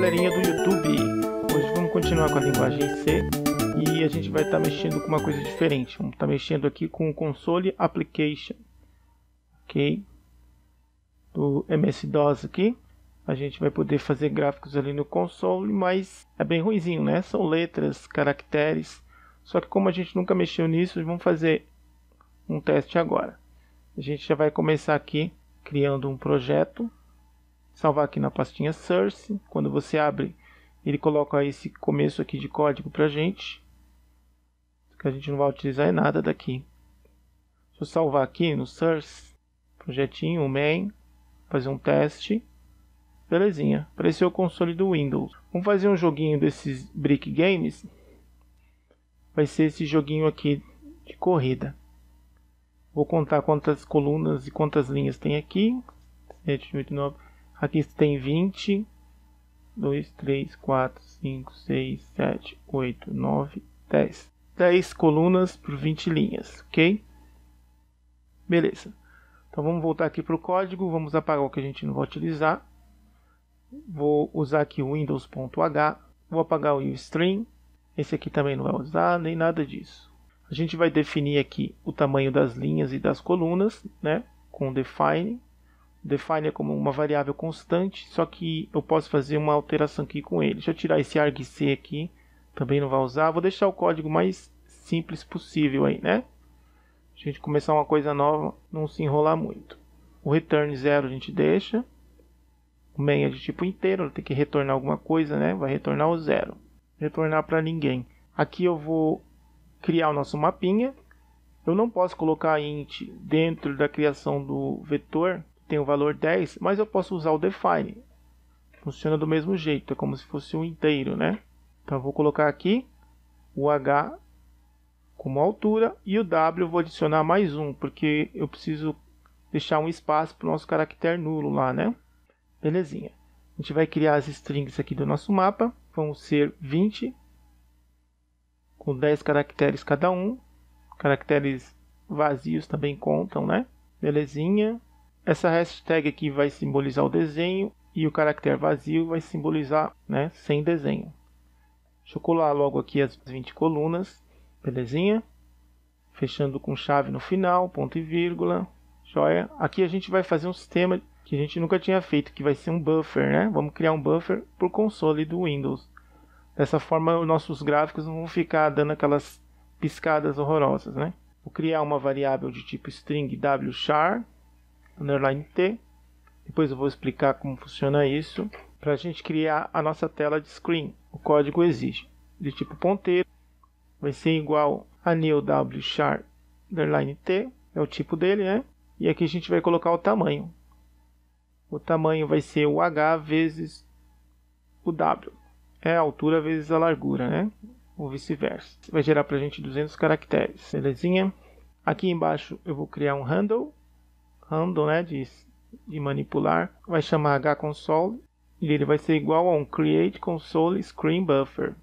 galerinha do YouTube! Hoje vamos continuar com a linguagem C e a gente vai estar tá mexendo com uma coisa diferente. Vamos estar tá mexendo aqui com o console application, ok? Do MS-DOS aqui. A gente vai poder fazer gráficos ali no console, mas é bem ruizinho, né? São letras, caracteres. Só que como a gente nunca mexeu nisso, vamos fazer um teste agora. A gente já vai começar aqui criando um projeto salvar aqui na pastinha source. Quando você abre, ele coloca esse começo aqui de código para gente, que a gente não vai utilizar em é nada daqui. Deixa eu salvar aqui no source, projetinho, main, fazer um teste. Belezinha, apareceu o console do Windows. Vamos fazer um joguinho desses Brick Games. Vai ser esse joguinho aqui de corrida. Vou contar quantas colunas e quantas linhas tem aqui. 7, Aqui você tem 20, 2, 3, 4, 5, 6, 7, 8, 9, 10. 10 colunas por 20 linhas, ok? Beleza. Então vamos voltar aqui para o código, vamos apagar o que a gente não vai utilizar. Vou usar aqui o windows.h, vou apagar o string. Esse aqui também não vai usar, nem nada disso. A gente vai definir aqui o tamanho das linhas e das colunas, né? Com define define como uma variável constante, só que eu posso fazer uma alteração aqui com ele. Deixa eu tirar esse argc aqui, também não vai usar. Vou deixar o código mais simples possível aí, né? A gente começar uma coisa nova, não se enrolar muito. O return zero a gente deixa. O main é de tipo inteiro, tem que retornar alguma coisa, né? Vai retornar o zero. Retornar para ninguém. Aqui eu vou criar o nosso mapinha. Eu não posso colocar int dentro da criação do vetor, tem o valor 10, mas eu posso usar o define. Funciona do mesmo jeito, é como se fosse um inteiro, né? Então eu vou colocar aqui o h como altura e o w eu vou adicionar mais um, porque eu preciso deixar um espaço para o nosso caractere nulo lá, né? Belezinha. A gente vai criar as strings aqui do nosso mapa, vão ser 20 com 10 caracteres cada um. Caracteres vazios também contam, né? Belezinha. Essa hashtag aqui vai simbolizar o desenho e o caractere vazio vai simbolizar né, sem desenho. Deixa eu colar logo aqui as 20 colunas, belezinha? Fechando com chave no final, ponto e vírgula, joia. Aqui a gente vai fazer um sistema que a gente nunca tinha feito, que vai ser um buffer, né? Vamos criar um buffer por console do Windows. Dessa forma, nossos gráficos não vão ficar dando aquelas piscadas horrorosas, né? Vou criar uma variável de tipo string wchar, underline T. Depois eu vou explicar como funciona isso para a gente criar a nossa tela de screen. O código exige de tipo ponteiro, vai ser igual a new w char underline T, é o tipo dele, né? E aqui a gente vai colocar o tamanho. O tamanho vai ser o H vezes o W. É a altura vezes a largura, né? Ou vice-versa. Vai gerar para a gente 200 caracteres, belezinha? Aqui embaixo eu vou criar um handle handle, né, de, de manipular, vai chamar hconsole e ele vai ser igual a um create console screen buffer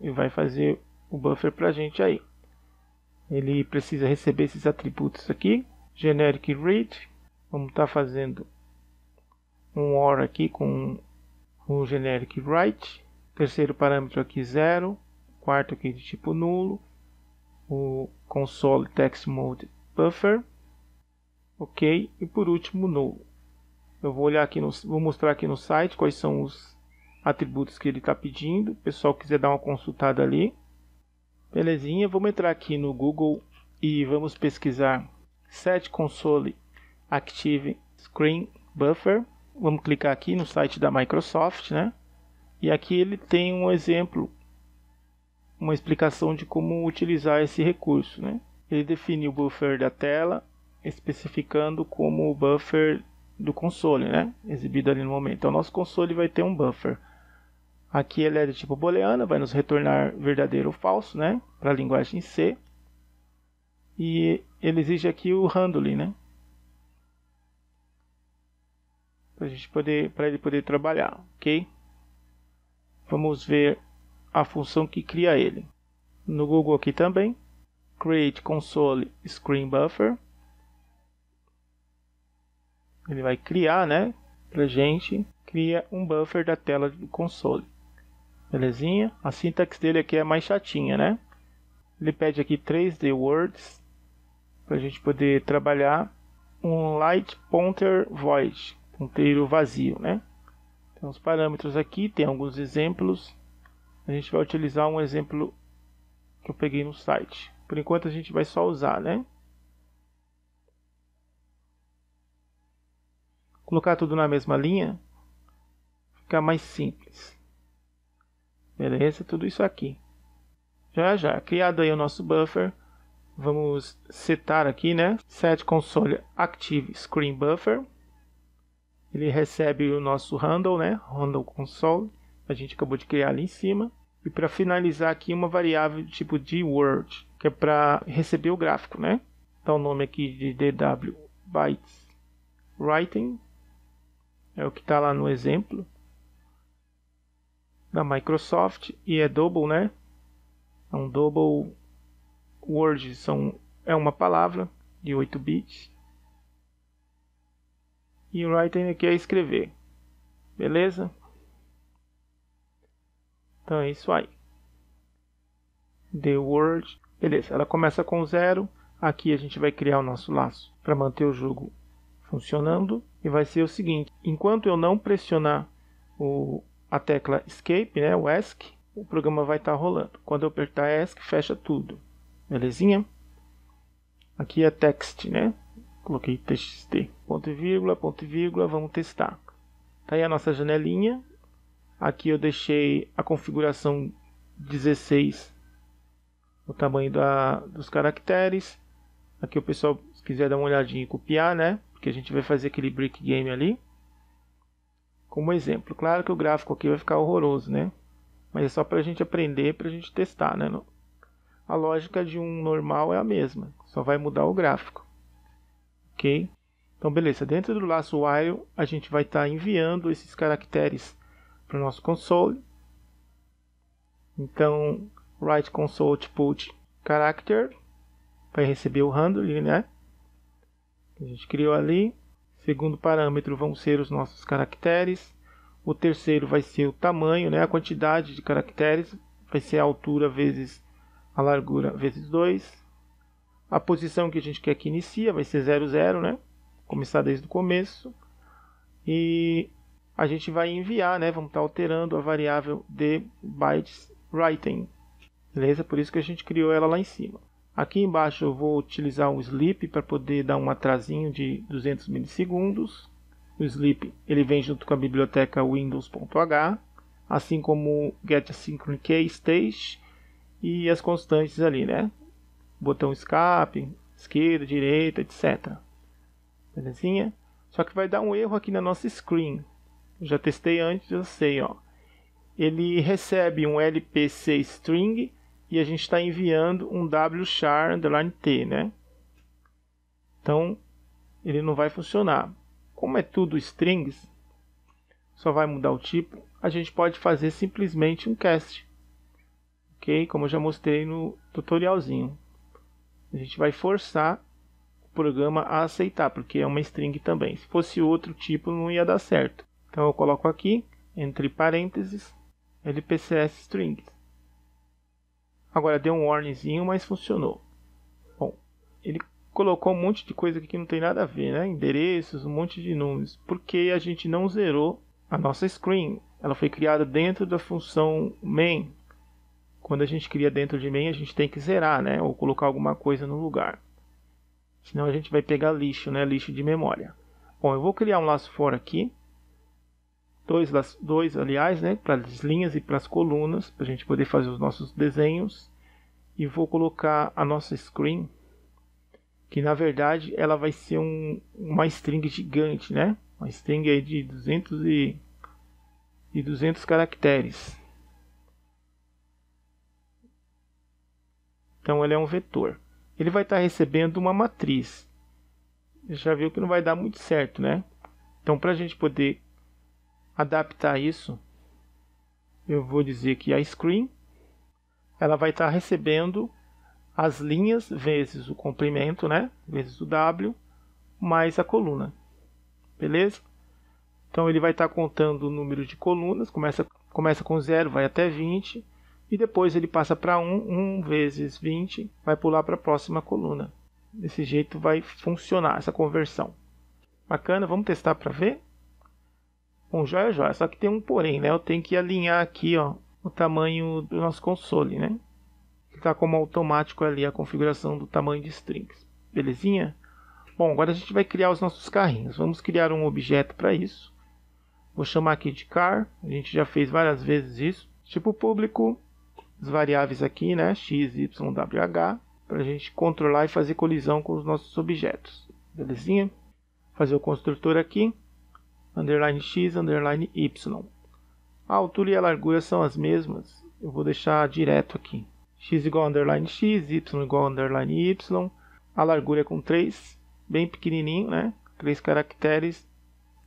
e vai fazer o buffer para a gente aí. Ele precisa receber esses atributos aqui, generic read, vamos estar tá fazendo um OR aqui com o generic write, terceiro parâmetro aqui zero, quarto aqui de tipo nulo, o console text mode buffer ok e por último no eu vou olhar aqui no, vou mostrar aqui no site quais são os atributos que ele está pedindo o pessoal quiser dar uma consultada ali belezinha vamos entrar aqui no Google e vamos pesquisar set console active screen buffer vamos clicar aqui no site da Microsoft né e aqui ele tem um exemplo uma explicação de como utilizar esse recurso né ele define o buffer da tela especificando como o buffer do console, né? Exibido ali no momento. Então, nosso console vai ter um buffer. Aqui ele é de tipo booleana, vai nos retornar verdadeiro ou falso, né? Para a linguagem C. E ele exige aqui o handling, né? Para gente poder, para ele poder trabalhar, ok? Vamos ver a função que cria ele. No Google aqui também, create console screen buffer ele vai criar, né, pra gente, cria um buffer da tela do console. Belezinha? A sintaxe dele aqui é mais chatinha, né? Ele pede aqui 3D words para a gente poder trabalhar um light pointer void, ponteiro vazio, né? Tem os parâmetros aqui, tem alguns exemplos. A gente vai utilizar um exemplo que eu peguei no site. Por enquanto a gente vai só usar, né? colocar tudo na mesma linha, fica mais simples. Beleza? Tudo isso aqui. Já já, criado aí o nosso buffer, vamos setar aqui, né? Set console active screen buffer. Ele recebe o nosso handle, né? Handle console. A gente acabou de criar ali em cima. E para finalizar aqui uma variável tipo de word, que é para receber o gráfico, né? Então o nome aqui de DW bytes writing é o que está lá no exemplo da Microsoft e é double, né? É um double word, são é uma palavra de 8 bits. E writing aqui é escrever. Beleza? Então é isso aí. The word. Beleza, ela começa com zero. Aqui a gente vai criar o nosso laço para manter o jogo funcionando e vai ser o seguinte: enquanto eu não pressionar o, a tecla Escape, né, o ESC, o programa vai estar tá rolando. Quando eu apertar ESC, fecha tudo. Belezinha? Aqui é text, né? Coloquei txt, ponto e vírgula, ponto e vírgula, vamos testar. Tá aí a nossa janelinha. Aqui eu deixei a configuração 16, o tamanho da, dos caracteres. Aqui o pessoal, se quiser dar uma olhadinha e copiar, né? que a gente vai fazer aquele brick game ali como exemplo. Claro que o gráfico aqui vai ficar horroroso, né? Mas é só para a gente aprender, para a gente testar, né? A lógica de um normal é a mesma, só vai mudar o gráfico, ok? Então, beleza. Dentro do laço while, a gente vai estar tá enviando esses caracteres para o nosso console. Então, write console to put character vai receber o handle, né? que a gente criou ali. Segundo parâmetro vão ser os nossos caracteres. O terceiro vai ser o tamanho, né? A quantidade de caracteres vai ser a altura vezes a largura vezes 2. A posição que a gente quer que inicia vai ser 0. né? Começar desde o começo. E a gente vai enviar, né? Vamos estar alterando a variável de bytes writing. Beleza? Por isso que a gente criou ela lá em cima. Aqui embaixo eu vou utilizar um sleep para poder dar um atrasinho de 200 milissegundos. O sleep ele vem junto com a biblioteca windows.h, assim como o get key stage e as constantes ali, né? Botão escape, esquerda, direita, etc. Belezinha? Só que vai dar um erro aqui na nossa screen. Eu já testei antes, eu sei, ó. Ele recebe um LPC string e a gente está enviando um wchar underline t, né? Então ele não vai funcionar. Como é tudo strings, só vai mudar o tipo. A gente pode fazer simplesmente um cast, ok? Como eu já mostrei no tutorialzinho. A gente vai forçar o programa a aceitar, porque é uma string também. Se fosse outro tipo, não ia dar certo. Então eu coloco aqui entre parênteses lpcs strings Agora deu um warningzinho, mas funcionou. Bom, ele colocou um monte de coisa aqui que não tem nada a ver, né? Endereços, um monte de números, porque a gente não zerou a nossa screen. Ela foi criada dentro da função main. Quando a gente cria dentro de main, a gente tem que zerar, né? Ou colocar alguma coisa no lugar. Senão a gente vai pegar lixo, né? Lixo de memória. Bom, eu vou criar um laço for aqui dois, dois aliás, né, para as linhas e para as colunas, para a gente poder fazer os nossos desenhos. E vou colocar a nossa screen, que na verdade ela vai ser um, uma string gigante, né? Uma string aí de 200 e, de 200 caracteres. Então ele é um vetor. Ele vai estar tá recebendo uma matriz. Já viu que não vai dar muito certo, né? Então para a gente poder adaptar isso, eu vou dizer que a screen ela vai estar tá recebendo as linhas vezes o comprimento, né? Vezes o W, mais a coluna. Beleza? Então ele vai estar tá contando o número de colunas, começa, começa com 0, vai até 20, e depois ele passa para 1, 1 vezes 20, vai pular para a próxima coluna. Desse jeito vai funcionar essa conversão. Bacana, vamos testar para ver? Bom, já, é já. Só que tem um porém, né? Eu tenho que alinhar aqui, ó, o tamanho do nosso console, né? Tá como automático ali a configuração do tamanho de strings. Belezinha? Bom, agora a gente vai criar os nossos carrinhos. Vamos criar um objeto para isso. Vou chamar aqui de car. A gente já fez várias vezes isso. Tipo público, as variáveis aqui, né? x, y, w, h. Para a gente controlar e fazer colisão com os nossos objetos. Belezinha? Fazer o construtor aqui underline x, underline y. A altura e a largura são as mesmas. Eu vou deixar direto aqui. x igual a underline x, y igual a underline y. A largura é com 3, bem pequenininho, né? 3 caracteres.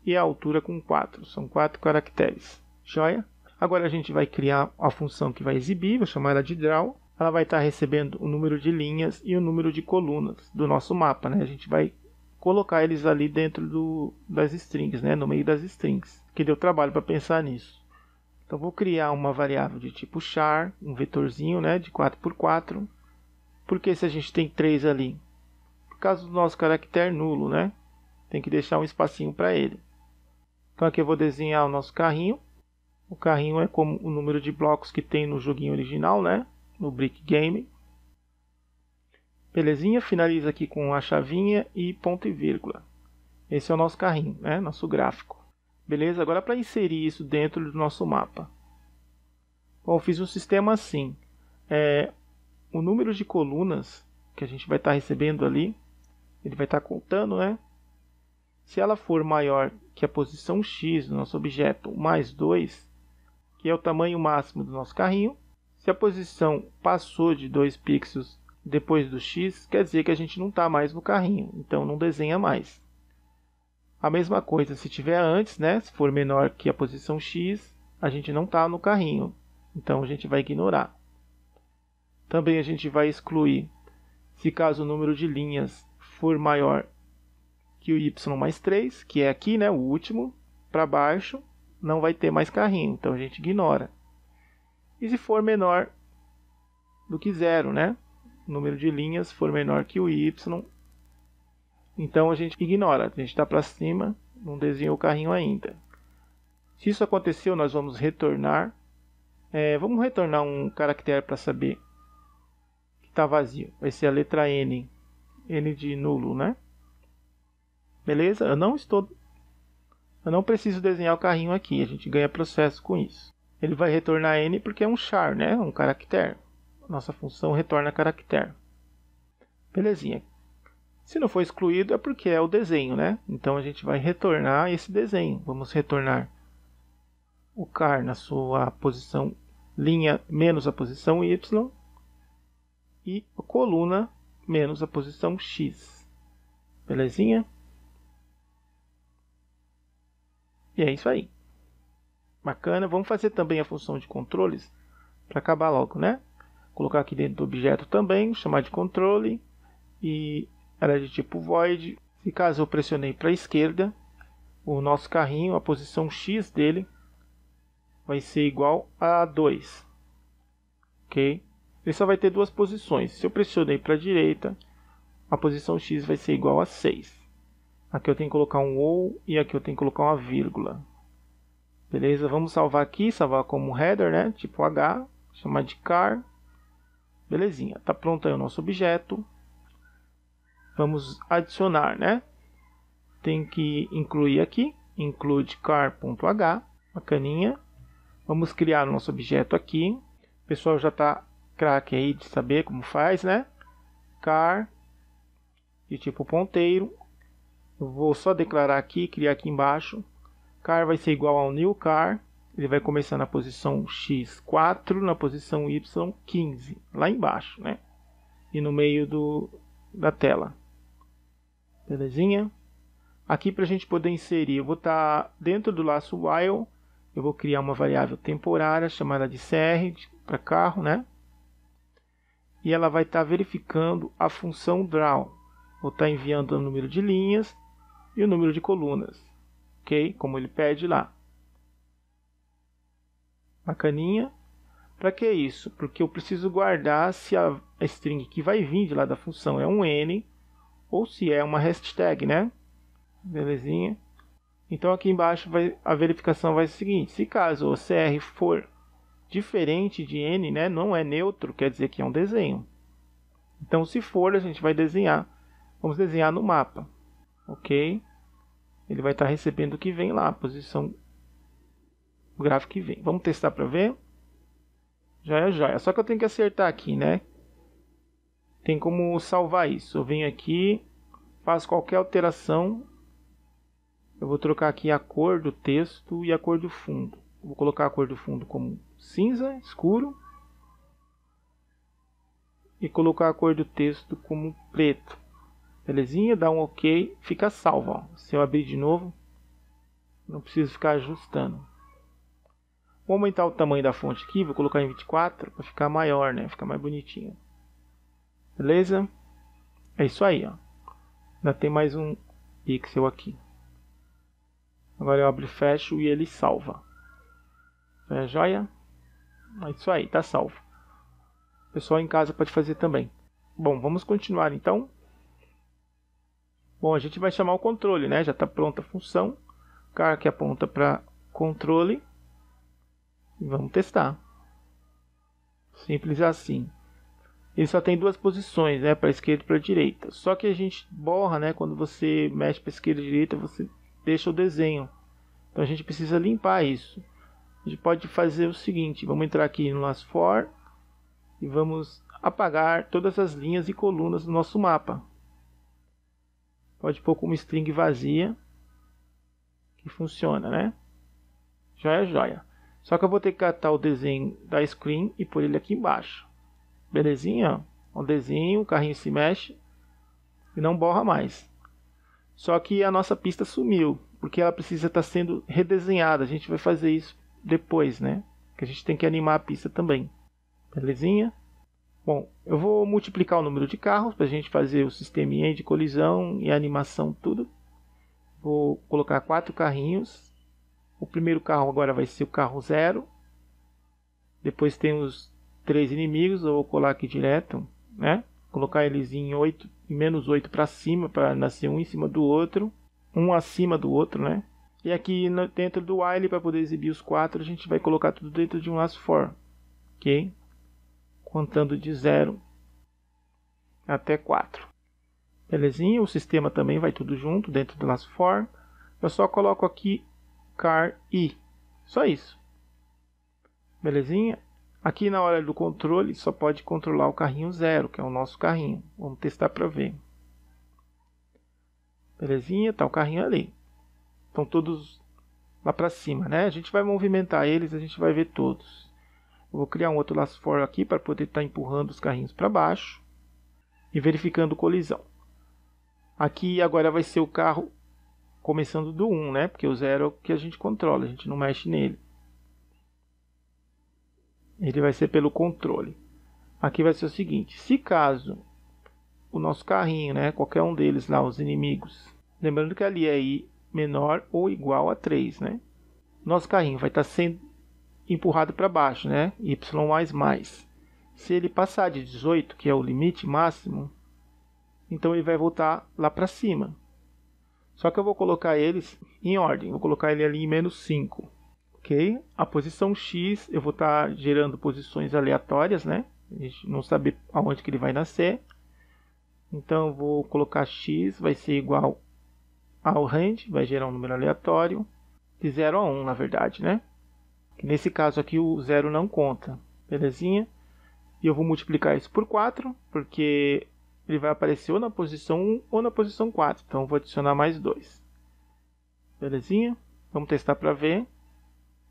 E a altura com 4, são 4 caracteres. Joia? Agora a gente vai criar a função que vai exibir, vou chamar ela de draw. Ela vai estar recebendo o número de linhas e o número de colunas do nosso mapa, né? A gente vai colocar eles ali dentro do, das strings, né, no meio das strings, que deu trabalho para pensar nisso. Então vou criar uma variável de tipo char, um vetorzinho né, de 4x4, porque se a gente tem 3 ali, por causa do nosso caractere nulo, né, tem que deixar um espacinho para ele. Então aqui eu vou desenhar o nosso carrinho. O carrinho é como o número de blocos que tem no joguinho original, né, no Brick Game. Belezinha? Finaliza aqui com a chavinha e ponto e vírgula. Esse é o nosso carrinho, né? Nosso gráfico. Beleza? Agora para inserir isso dentro do nosso mapa. Bom, eu fiz um sistema assim. É, o número de colunas que a gente vai estar tá recebendo ali, ele vai estar tá contando, né? Se ela for maior que a posição x do nosso objeto mais 2, que é o tamanho máximo do nosso carrinho, se a posição passou de 2 pixels depois do x, quer dizer que a gente não está mais no carrinho, então não desenha mais. A mesma coisa se tiver antes, né? se for menor que a posição x, a gente não está no carrinho, então a gente vai ignorar. Também a gente vai excluir se caso o número de linhas for maior que o y mais 3, que é aqui, né, o último, para baixo, não vai ter mais carrinho, então a gente ignora. E se for menor do que zero, né? número de linhas for menor que o Y, então a gente ignora, a gente está para cima, não desenhou o carrinho ainda. Se isso aconteceu, nós vamos retornar. É, vamos retornar um caractere para saber que está vazio. Vai ser a letra N, N de nulo, né? Beleza? Eu não estou, eu não preciso desenhar o carrinho aqui. A gente ganha processo com isso. Ele vai retornar N porque é um char, né? Um caractere nossa função retorna caractere. Belezinha. Se não for excluído é porque é o desenho, né? Então a gente vai retornar esse desenho. Vamos retornar o car na sua posição linha menos a posição y e coluna menos a posição x. Belezinha? E é isso aí. Bacana. Vamos fazer também a função de controles para acabar logo, né? colocar aqui dentro do objeto também, chamar de controle e era é de tipo void. E caso eu pressionei para a esquerda, o nosso carrinho, a posição X dele vai ser igual a 2. OK? Ele só vai ter duas posições. Se eu pressionei para a direita, a posição X vai ser igual a 6. Aqui eu tenho que colocar um ou e aqui eu tenho que colocar uma vírgula. Beleza? Vamos salvar aqui, salvar como header, né? Tipo H, chamar de car Belezinha, tá pronto aí o nosso objeto. Vamos adicionar, né? Tem que incluir aqui, include car.h, bacaninha. Vamos criar o nosso objeto aqui. O pessoal já tá craque aí de saber como faz, né? Car de tipo ponteiro. Eu vou só declarar aqui, criar aqui embaixo. Car vai ser igual ao new car ele vai começar na posição X4, na posição Y15, lá embaixo, né? E no meio do, da tela. Belezinha? Aqui para a gente poder inserir, eu vou estar tá dentro do laço while, eu vou criar uma variável temporária chamada de CR para carro, né? E ela vai estar tá verificando a função draw. Vou estar tá enviando o número de linhas e o número de colunas, ok? Como ele pede lá bacaninha. Para que isso? Porque eu preciso guardar se a string que vai vir de lá da função é um n ou se é uma hashtag, né? Belezinha. Então aqui embaixo vai, a verificação vai ser a seguinte: se caso o CR for diferente de n, né, não é neutro, quer dizer que é um desenho. Então se for, a gente vai desenhar, vamos desenhar no mapa. OK? Ele vai estar recebendo o que vem lá, posição o gráfico que vem. Vamos testar para ver? Já é joia. É. Só que eu tenho que acertar aqui, né? Tem como salvar isso. Eu venho aqui, faço qualquer alteração. Eu vou trocar aqui a cor do texto e a cor do fundo. Vou colocar a cor do fundo como cinza, escuro. E colocar a cor do texto como preto. Belezinha? Dá um OK. Fica salvo. Ó. Se eu abrir de novo, não preciso ficar ajustando. Vou aumentar o tamanho da fonte aqui, vou colocar em 24 para ficar maior, né? Ficar mais bonitinho. Beleza? É isso aí, ó. Ainda tem mais um pixel aqui. Agora eu abro e fecho e ele salva. É joia? É isso aí, tá salvo. O pessoal em casa pode fazer também. Bom, vamos continuar então. Bom, a gente vai chamar o controle, né? Já está pronta a função. Cara que aponta para controle. Vamos testar. Simples assim. Ele só tem duas posições, né, para esquerda e para direita. Só que a gente borra, né, quando você mexe para esquerda e direita, você deixa o desenho. Então a gente precisa limpar isso. A gente pode fazer o seguinte, vamos entrar aqui no last for e vamos apagar todas as linhas e colunas do nosso mapa. Pode pôr uma string vazia que funciona, né? Joia, joia. Só que eu vou ter que catar o desenho da screen e pôr ele aqui embaixo. Belezinha? Um desenho, o carrinho se mexe e não borra mais. Só que a nossa pista sumiu, porque ela precisa estar tá sendo redesenhada. A gente vai fazer isso depois, né? Que a gente tem que animar a pista também. Belezinha? Bom, eu vou multiplicar o número de carros para a gente fazer o sisteminha de colisão e animação tudo. Vou colocar quatro carrinhos o primeiro carro agora vai ser o carro zero. Depois tem os três inimigos, eu vou colar aqui direto, né? Colocar eles em 8, menos 8 para cima, para nascer um em cima do outro, um acima do outro, né? E aqui no, dentro do while, para poder exibir os quatro, a gente vai colocar tudo dentro de um last for, ok? Contando de 0 até 4. Belezinha? O sistema também vai tudo junto dentro do last for. Eu só coloco aqui car i. Só isso. Belezinha? Aqui na hora do controle só pode controlar o carrinho zero, que é o nosso carrinho. Vamos testar para ver. Belezinha? Tá o carrinho ali. Estão todos lá para cima, né? A gente vai movimentar eles, a gente vai ver todos. Eu vou criar um outro laço for aqui para poder estar tá empurrando os carrinhos para baixo e verificando colisão. Aqui agora vai ser o carro começando do 1, né? Porque o 0 é o que a gente controla, a gente não mexe nele. Ele vai ser pelo controle. Aqui vai ser o seguinte: se caso o nosso carrinho, né, qualquer um deles lá, os inimigos, lembrando que ali é i menor ou igual a 3, né? Nosso carrinho vai estar tá sendo empurrado para baixo, né? y mais mais. Se ele passar de 18, que é o limite máximo, então ele vai voltar lá para cima. Só que eu vou colocar eles em ordem, vou colocar ele ali em menos 5. Ok? A posição X eu vou estar tá gerando posições aleatórias, né? A gente não sabe aonde que ele vai nascer. Então eu vou colocar X, vai ser igual ao range, vai gerar um número aleatório. De 0 a 1, um, na verdade, né? Nesse caso aqui o 0 não conta, belezinha? E eu vou multiplicar isso por 4, porque ele vai aparecer ou na posição 1 ou na posição 4. Então vou adicionar mais dois. Belezinha? Vamos testar para ver.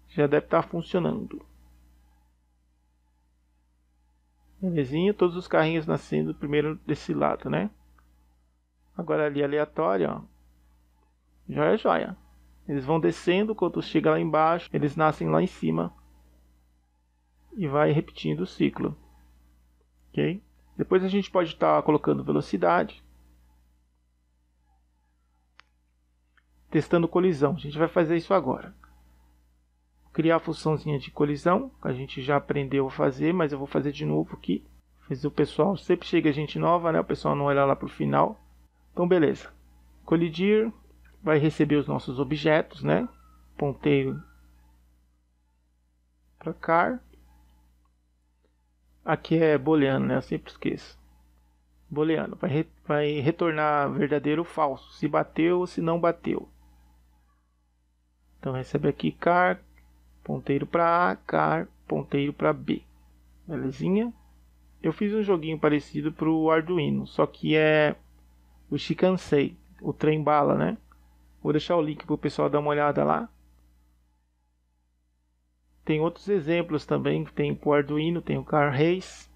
Já deve estar tá funcionando. Belezinha, todos os carrinhos nascendo primeiro desse lado, né? Agora ali aleatório, ó. Joia, é joia. Eles vão descendo, quando chega lá embaixo, eles nascem lá em cima. E vai repetindo o ciclo. Ok? Depois a gente pode estar tá colocando velocidade. Testando colisão. A gente vai fazer isso agora. Criar a funçãozinha de colisão. Que a gente já aprendeu a fazer, mas eu vou fazer de novo aqui. Mas o pessoal sempre chega gente nova, né? O pessoal não olha lá para o final. Então, beleza. Colidir vai receber os nossos objetos, né? Ponteiro para cá Aqui é booleano, né? Eu sempre esqueço. Booleano. Vai, re, vai retornar verdadeiro ou falso. Se bateu ou se não bateu. Então recebe aqui car, ponteiro para A, car, ponteiro para B. Belezinha? Eu fiz um joguinho parecido para o Arduino, só que é o Shikansei, o trem bala, né? Vou deixar o link para o pessoal dar uma olhada lá. Tem outros exemplos também, tem o Arduino, tem o Car Race,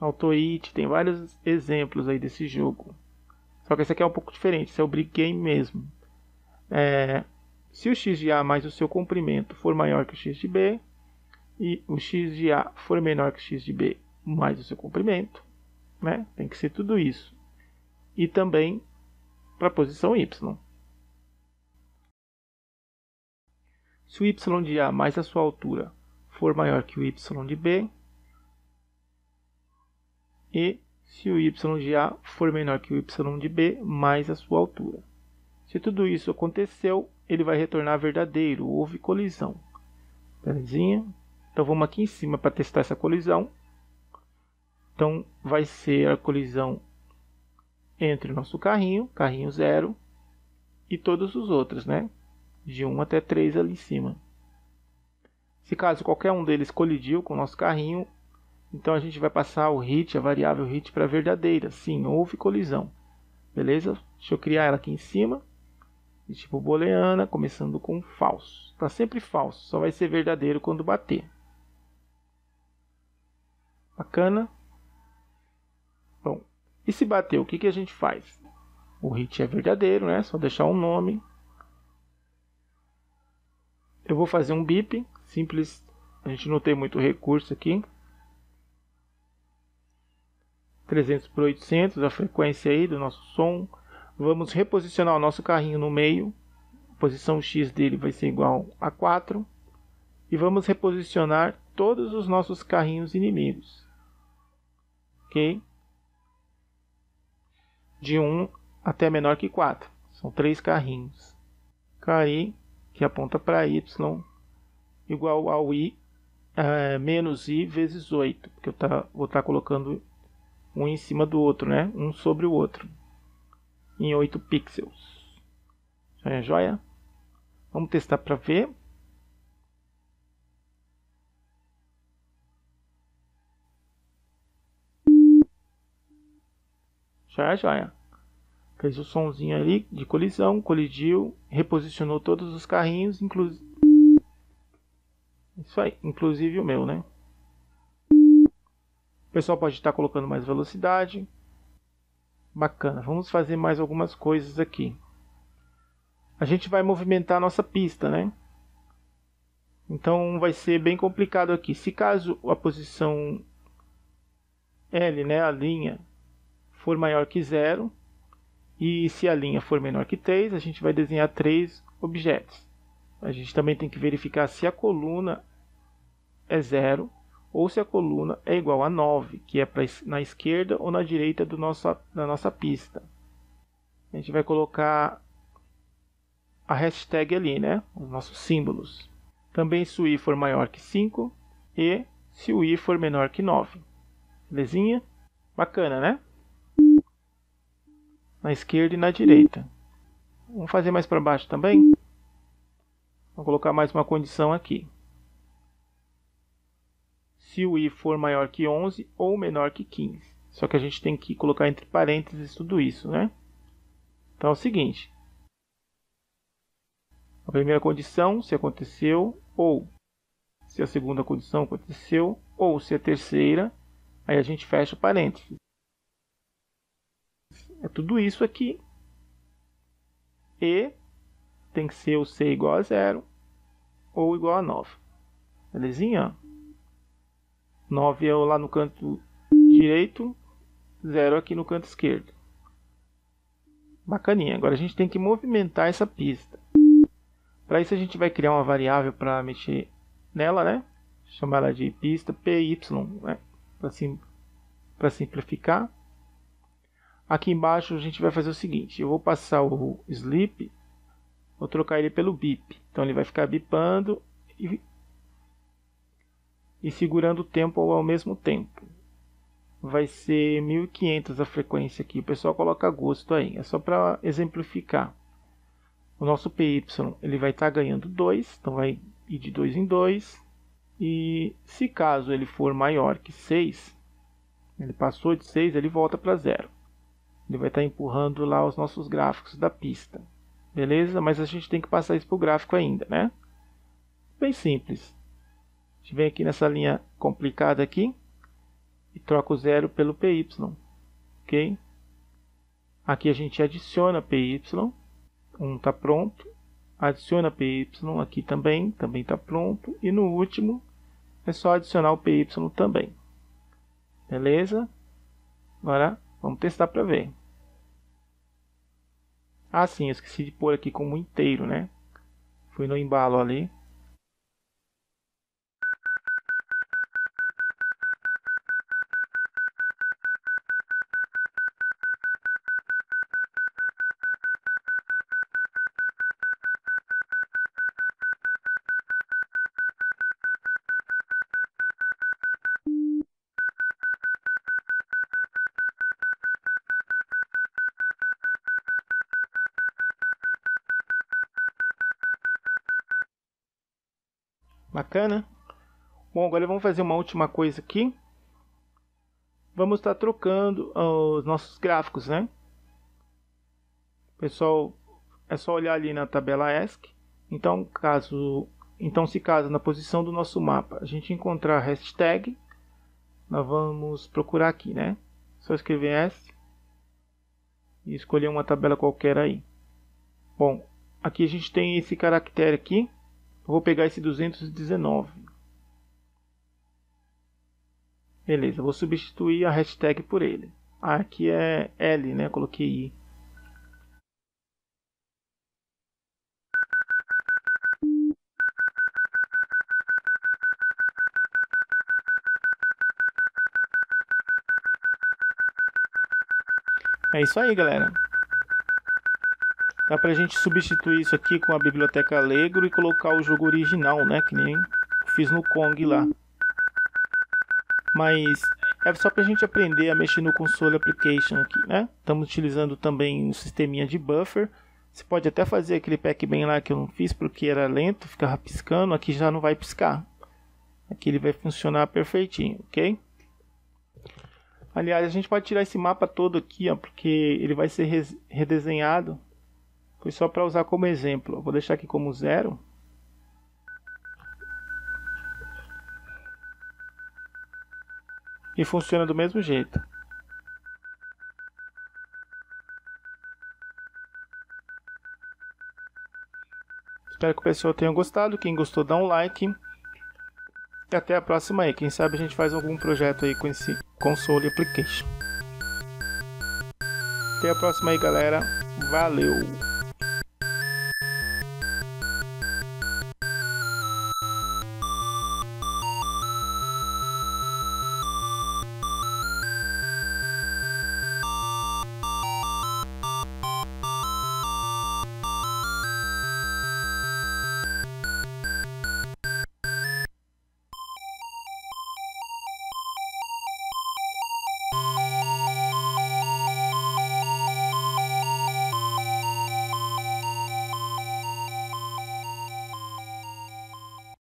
Autoit, tem vários exemplos aí desse jogo. Só que esse aqui é um pouco diferente, esse é o Brick Game mesmo. É, se o x de A mais o seu comprimento for maior que o x de B, e o x de A for menor que o x de B mais o seu comprimento, né? tem que ser tudo isso. E também para a posição Y. Se o y de A mais a sua altura for maior que o y de B, e se o y de A for menor que o y de B mais a sua altura. Se tudo isso aconteceu, ele vai retornar verdadeiro, houve colisão. Belezinha? Então vamos aqui em cima para testar essa colisão. Então vai ser a colisão entre o nosso carrinho, carrinho zero, e todos os outros, né? de 1 até 3 ali em cima. Se caso qualquer um deles colidiu com o nosso carrinho, então a gente vai passar o hit, a variável hit para verdadeira. Sim, houve colisão. Beleza? Deixa eu criar ela aqui em cima. De tipo booleana, começando com falso. Está sempre falso, só vai ser verdadeiro quando bater. Bacana? Bom, e se bater, o que, que a gente faz? O hit é verdadeiro, né? Só deixar um nome. Eu vou fazer um bip, simples, a gente não tem muito recurso aqui. 300 por 800, a frequência aí do nosso som. Vamos reposicionar o nosso carrinho no meio. A posição X dele vai ser igual a 4. E vamos reposicionar todos os nossos carrinhos inimigos. Ok? De 1 até menor que 4. São três carrinhos. Cari que aponta para y igual ao i é, menos i vezes 8, porque eu tá, vou estar tá colocando um em cima do outro, né? um sobre o outro, em 8 pixels. Joia, é joia? Vamos testar para ver. É joia, joia fez o somzinho ali de colisão, colidiu, reposicionou todos os carrinhos, inclusive. Isso aí, inclusive o meu, né? O pessoal pode estar colocando mais velocidade. Bacana, vamos fazer mais algumas coisas aqui. A gente vai movimentar a nossa pista, né? Então vai ser bem complicado aqui. Se caso a posição L, né, a linha, for maior que zero, e se a linha for menor que 3, a gente vai desenhar três objetos. A gente também tem que verificar se a coluna é zero ou se a coluna é igual a 9, que é na esquerda ou na direita do nosso, da nossa pista. A gente vai colocar a hashtag ali, né? Os nossos símbolos. Também se o i for maior que 5 e se o i for menor que 9. Belezinha? Bacana, né? na esquerda e na direita. Vamos fazer mais para baixo também? Vou colocar mais uma condição aqui. Se o i for maior que 11 ou menor que 15. Só que a gente tem que colocar entre parênteses tudo isso, né? Então é o seguinte. A primeira condição, se aconteceu, ou se a segunda condição aconteceu, ou se a terceira, aí a gente fecha parênteses. É tudo isso aqui. E tem que ser o C igual a zero ou igual a 9. Belezinha? 9 é lá no canto direito, 0 aqui no canto esquerdo. Bacaninha. Agora a gente tem que movimentar essa pista. Para isso a gente vai criar uma variável para mexer nela, né? Chamar ela de pista PY, né? Para sim, simplificar. Aqui embaixo a gente vai fazer o seguinte, eu vou passar o sleep, vou trocar ele pelo bip. Então ele vai ficar bipando e, e segurando o tempo ao mesmo tempo. Vai ser 1500 a frequência aqui, o pessoal coloca gosto aí, é só para exemplificar. O nosso PY ele vai estar tá ganhando 2, então vai ir de 2 em 2. E se caso ele for maior que 6, ele passou de 6, ele volta para zero. Ele vai estar tá empurrando lá os nossos gráficos da pista. Beleza? Mas a gente tem que passar isso para o gráfico ainda, né? Bem simples. A gente vem aqui nessa linha complicada aqui e troca o zero pelo PY. Ok? Aqui a gente adiciona PY. Um está pronto. Adiciona PY aqui também. Também está pronto. E no último é só adicionar o PY também. Beleza? Agora Vamos testar para ver. Ah, sim, eu esqueci de pôr aqui como inteiro, né? Fui no embalo ali. Bacana? Bom, agora vamos fazer uma última coisa aqui. Vamos estar tá trocando ah, os nossos gráficos, né? Pessoal, é só olhar ali na tabela ESC. Então, caso, então se caso na posição do nosso mapa a gente encontrar hashtag, nós vamos procurar aqui, né? Só escrever S e escolher uma tabela qualquer aí. Bom, aqui a gente tem esse caractere aqui, eu vou pegar esse 219. Beleza, vou substituir a hashtag por ele. Ah, aqui é L, né? Coloquei I. É isso aí, galera. Dá pra gente substituir isso aqui com a biblioteca Allegro e colocar o jogo original, né? Que nem fiz no Kong lá. Mas é só pra gente aprender a mexer no console application aqui, né? Estamos utilizando também um sisteminha de buffer. Você pode até fazer aquele Pac-Man lá que eu não fiz porque era lento, ficava piscando. Aqui já não vai piscar. Aqui ele vai funcionar perfeitinho, ok? Aliás, a gente pode tirar esse mapa todo aqui, ó, porque ele vai ser redesenhado foi só para usar como exemplo. vou deixar aqui como zero. E funciona do mesmo jeito. Espero que o pessoal tenha gostado. Quem gostou, dá um like. E até a próxima aí. Quem sabe a gente faz algum projeto aí com esse console application. Até a próxima aí, galera. Valeu!